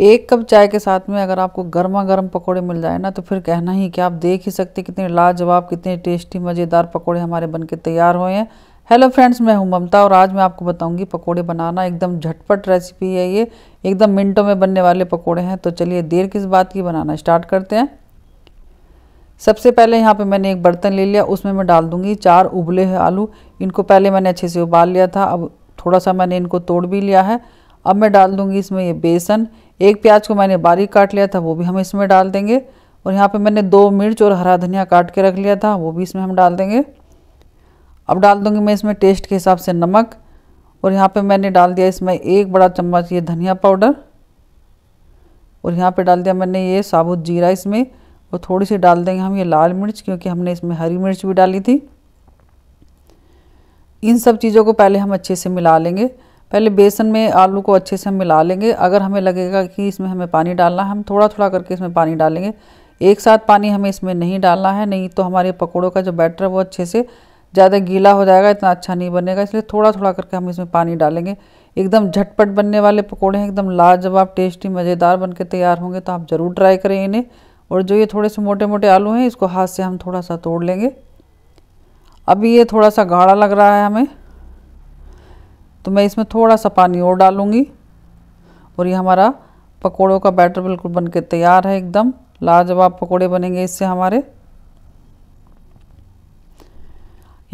एक कप चाय के साथ में अगर आपको गर्मा गर्म पकौड़े मिल जाए ना तो फिर कहना ही कि आप देख ही सकते कितने लाजवाब कितने टेस्टी मज़ेदार पकौड़े हमारे बन के तैयार हुए हैं हेलो फ्रेंड्स मैं हूं ममता और आज मैं आपको बताऊंगी पकोड़े बनाना एकदम झटपट रेसिपी है ये एकदम मिनटों में बनने वाले पकोड़े हैं तो चलिए देर किस बात की बनाना स्टार्ट करते हैं सबसे पहले यहाँ पे मैंने एक बर्तन ले लिया उसमें मैं डाल दूंगी चार उबले हुए आलू इनको पहले मैंने अच्छे से उबाल लिया था अब थोड़ा सा मैंने इनको तोड़ भी लिया है अब मैं डाल दूँगी इसमें ये बेसन एक प्याज को मैंने बारीक काट लिया था वो भी हम इसमें डाल देंगे और यहाँ पे मैंने दो मिर्च और हरा धनिया काट के रख लिया था वो भी इसमें हम डाल देंगे अब डाल दूँगी मैं इसमें टेस्ट के हिसाब से नमक और यहाँ पे मैंने डाल दिया इसमें एक बड़ा चम्मच ये धनिया पाउडर और यहाँ पे डाल दिया मैंने ये साबुत जीरा इसमें और थोड़ी सी डाल देंगे हम ये लाल मिर्च क्योंकि हमने इसमें हरी मिर्च भी डाली थी इन सब चीज़ों को पहले हम अच्छे से मिला लेंगे पहले बेसन में आलू को अच्छे से हम मिला लेंगे अगर हमें लगेगा कि इसमें हमें पानी डालना है हम थोड़ा थोड़ा करके इसमें पानी डालेंगे एक साथ पानी हमें इसमें नहीं डालना है नहीं तो हमारे पकौड़ों का जो बैटर है वो अच्छे से ज़्यादा गीला हो जाएगा इतना अच्छा नहीं बनेगा इसलिए थोड़ा थोड़ा करके हम इसमें पानी डालेंगे एकदम झटपट बनने वाले पकौड़े हैं एकदम लाजवाब टेस्टी मज़ेदार बन के तैयार होंगे तो आप ज़रूर ट्राई करें इन्हें और जो ये थोड़े से मोटे मोटे आलू हैं इसको हाथ से हम थोड़ा सा तोड़ लेंगे अभी ये थोड़ा सा गाढ़ा लग रहा है हमें तो मैं इसमें थोड़ा सा पानी और डालूँगी और ये हमारा पकोड़ों का बैटर बिल्कुल बन के तैयार है एकदम लाजवाब पकोड़े बनेंगे इससे हमारे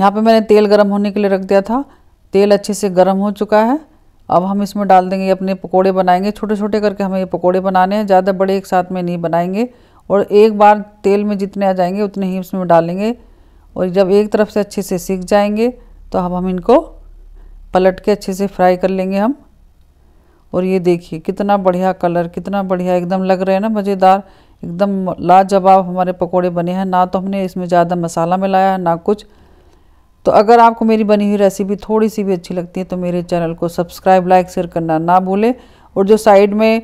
यहाँ पे मैंने तेल गरम होने के लिए रख दिया था तेल अच्छे से गरम हो चुका है अब हम इसमें डाल देंगे अपने पकोड़े बनाएंगे छोटे छोटे करके हमें ये पकोड़े बनाने हैं ज़्यादा बड़े एक साथ में नहीं बनाएंगे और एक बार तेल में जितने आ जाएंगे उतने ही इसमें डालेंगे और जब एक तरफ से अच्छे से सीख जाएंगे तो अब हम इनको पलट के अच्छे से फ्राई कर लेंगे हम और ये देखिए कितना बढ़िया कलर कितना बढ़िया एकदम लग रहा है ना मज़ेदार एकदम लाजवाब हमारे पकोड़े बने हैं ना तो हमने इसमें ज़्यादा मसाला मिलाया है ना कुछ तो अगर आपको मेरी बनी हुई रेसिपी थोड़ी सी भी अच्छी लगती है तो मेरे चैनल को सब्सक्राइब लाइक शेयर करना ना भूलें और जो साइड में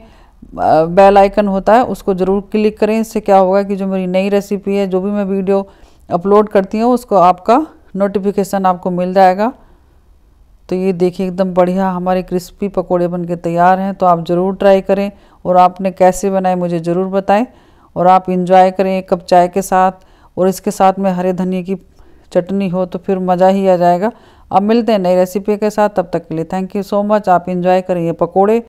बेल आइकन होता है उसको ज़रूर क्लिक करें इससे क्या होगा कि जो मेरी नई रेसिपी है जो भी मैं वीडियो अपलोड करती हूँ उसको आपका नोटिफिकेशन आपको मिल जाएगा तो ये देखिए एकदम बढ़िया हमारे क्रिस्पी पकोड़े बन के तैयार हैं तो आप ज़रूर ट्राई करें और आपने कैसे बनाए मुझे ज़रूर बताएं और आप इंजॉय करें एक कप चाय के साथ और इसके साथ में हरे धनिए की चटनी हो तो फिर मज़ा ही आ जाएगा अब मिलते हैं नई रेसिपी के साथ तब तक के लिए थैंक यू सो मच आप इंजॉय करें ये पकौड़े